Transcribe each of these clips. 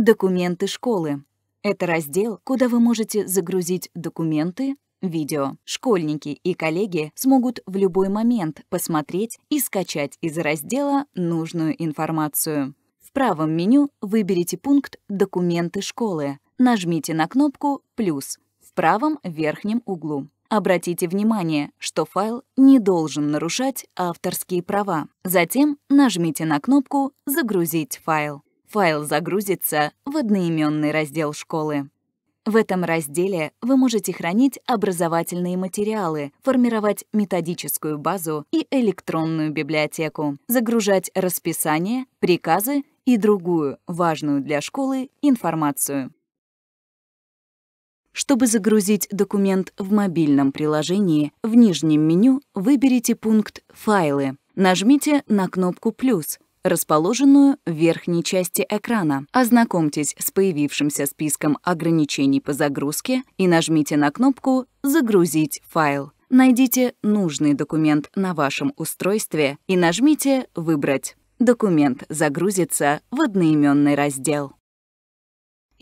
«Документы школы». Это раздел, куда вы можете загрузить документы, видео. Школьники и коллеги смогут в любой момент посмотреть и скачать из раздела нужную информацию. В правом меню выберите пункт «Документы школы». Нажмите на кнопку «Плюс» в правом верхнем углу. Обратите внимание, что файл не должен нарушать авторские права. Затем нажмите на кнопку «Загрузить файл» файл загрузится в одноименный раздел школы. В этом разделе вы можете хранить образовательные материалы, формировать методическую базу и электронную библиотеку, загружать расписание, приказы и другую важную для школы информацию. Чтобы загрузить документ в мобильном приложении, в нижнем меню выберите пункт «Файлы». Нажмите на кнопку «Плюс», расположенную в верхней части экрана. Ознакомьтесь с появившимся списком ограничений по загрузке и нажмите на кнопку «Загрузить файл». Найдите нужный документ на вашем устройстве и нажмите «Выбрать». Документ загрузится в одноименный раздел.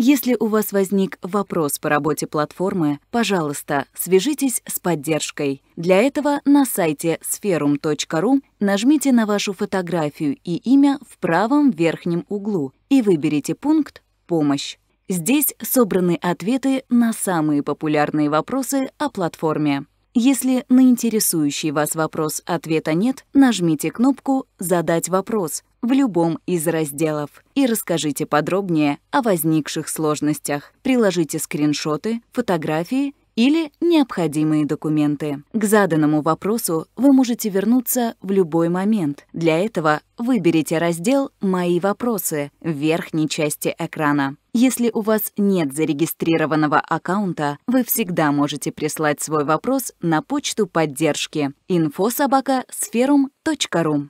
Если у вас возник вопрос по работе платформы, пожалуйста, свяжитесь с поддержкой. Для этого на сайте spherum.ru нажмите на вашу фотографию и имя в правом верхнем углу и выберите пункт «Помощь». Здесь собраны ответы на самые популярные вопросы о платформе. Если на интересующий вас вопрос ответа нет, нажмите кнопку «Задать вопрос», в любом из разделов и расскажите подробнее о возникших сложностях. Приложите скриншоты, фотографии или необходимые документы. К заданному вопросу вы можете вернуться в любой момент. Для этого выберите раздел «Мои вопросы» в верхней части экрана. Если у вас нет зарегистрированного аккаунта, вы всегда можете прислать свой вопрос на почту поддержки infosobaka.sferum.ru